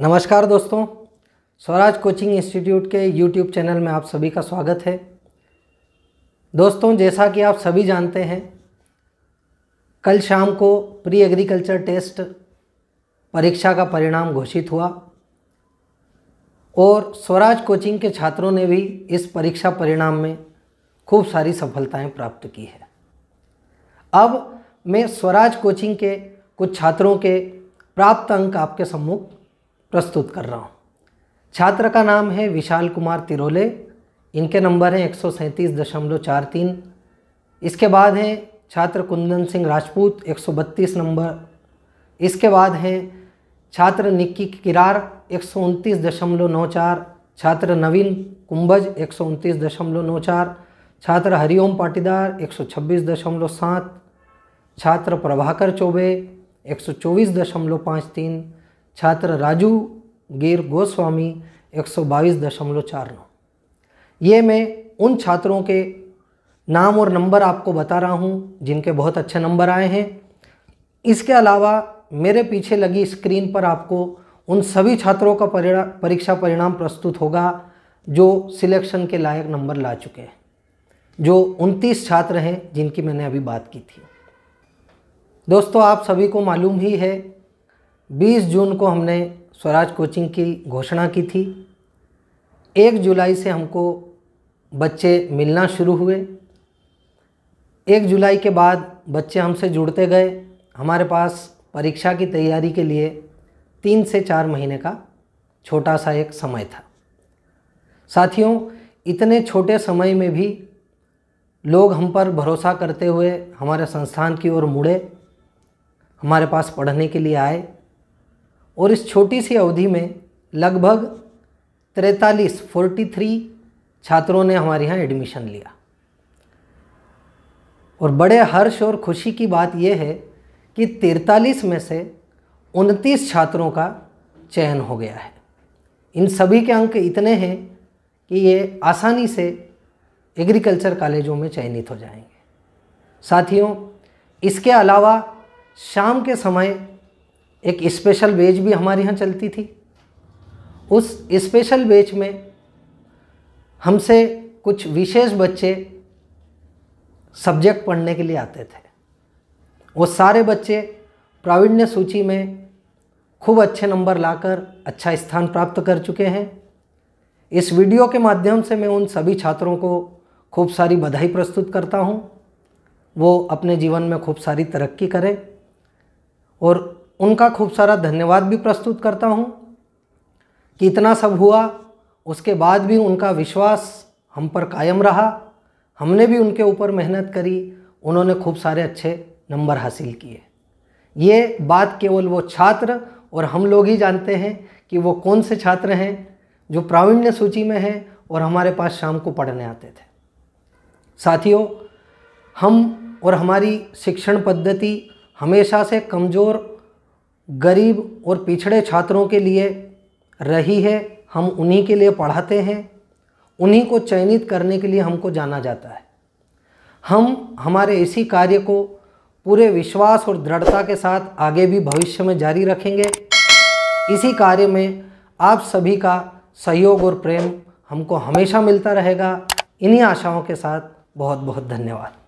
नमस्कार दोस्तों Swaraj coaching institute के यूट्यूब चैनल में आप सभी का स्वागत है दोस्तों जैसा कि आप सभी जानते हैं कल शाम को प्री एग्रीकल्चर टेस्ट परीक्षा का परिणाम घोषित हुआ और स्वराज कोचिंग के छात्रों ने भी इस परीक्षा परिणाम में खूब सारी सफलताएं प्राप्त की है अब मैं स्वराज कोचिंग के कुछ छात्रों के प्राप्त अंक आपके सम्मुख प्रस्तुत कर रहा हूँ छात्र का नाम है विशाल कुमार तिरोले इनके नंबर हैं एक इसके बाद हैं छात्र कुंदन सिंह राजपूत 132 नंबर इसके बाद हैं छात्र निक्की किरार एक छात्र नवीन कुंभज एक छात्र हरिओम पाटीदार एक छात्र प्रभाकर चौबे एक सौ चौबीस दशमलव पाँच तीन छात्र राजू गिर गोस्वामी एक नौ ये मैं उन छात्रों के नाम और नंबर आपको बता रहा हूँ जिनके बहुत अच्छे नंबर आए हैं इसके अलावा मेरे पीछे लगी स्क्रीन पर आपको उन सभी छात्रों का परीक्षा परिणाम प्रस्तुत होगा जो सिलेक्शन के लायक नंबर ला चुके हैं जो 29 छात्र हैं जिनकी मैंने अभी बात की थी दोस्तों आप सभी को मालूम ही है 20 जून को हमने स्वराज कोचिंग की घोषणा की थी एक जुलाई से हमको बच्चे मिलना शुरू हुए एक जुलाई के बाद बच्चे हमसे जुड़ते गए हमारे पास परीक्षा की तैयारी के लिए तीन से चार महीने का छोटा सा एक समय था साथियों इतने छोटे समय में भी लोग हम पर भरोसा करते हुए हमारे संस्थान की ओर मुड़े हमारे पास पढ़ने के लिए आए और इस छोटी सी अवधि में लगभग तैतालीस फोर्टी थ्री छात्रों ने हमारे यहाँ एडमिशन लिया और बड़े हर्ष और खुशी की बात यह है कि तैतालीस में से उनतीस छात्रों का चयन हो गया है इन सभी के अंक इतने हैं कि ये आसानी से एग्रीकल्चर कॉलेजों में चयनित हो जाएंगे साथियों इसके अलावा शाम के समय एक स्पेशल बेच भी हमारे यहाँ चलती थी उस स्पेशल बेच में हमसे कुछ विशेष बच्चे सब्जेक्ट पढ़ने के लिए आते थे वो सारे बच्चे प्रावीण्य सूची में खूब अच्छे नंबर लाकर अच्छा स्थान प्राप्त कर चुके हैं इस वीडियो के माध्यम से मैं उन सभी छात्रों को खूब सारी बधाई प्रस्तुत करता हूँ वो अपने जीवन में खूब सारी तरक्की करें और उनका खूब सारा धन्यवाद भी प्रस्तुत करता हूँ कि इतना सब हुआ उसके बाद भी उनका विश्वास हम पर कायम रहा हमने भी उनके ऊपर मेहनत करी उन्होंने खूब सारे अच्छे नंबर हासिल किए ये बात केवल वो छात्र और हम लोग ही जानते हैं कि वो कौन से छात्र हैं जो प्रावीण्य सूची में हैं और हमारे पास शाम को पढ़ने आते थे साथियों हम और हमारी शिक्षण पद्धति हमेशा से कमज़ोर गरीब और पिछड़े छात्रों के लिए रही है हम उन्हीं के लिए पढ़ाते हैं उन्हीं को चयनित करने के लिए हमको जाना जाता है हम हमारे इसी कार्य को पूरे विश्वास और दृढ़ता के साथ आगे भी भविष्य में जारी रखेंगे इसी कार्य में आप सभी का सहयोग और प्रेम हमको हमेशा मिलता रहेगा इन्हीं आशाओं के साथ बहुत बहुत धन्यवाद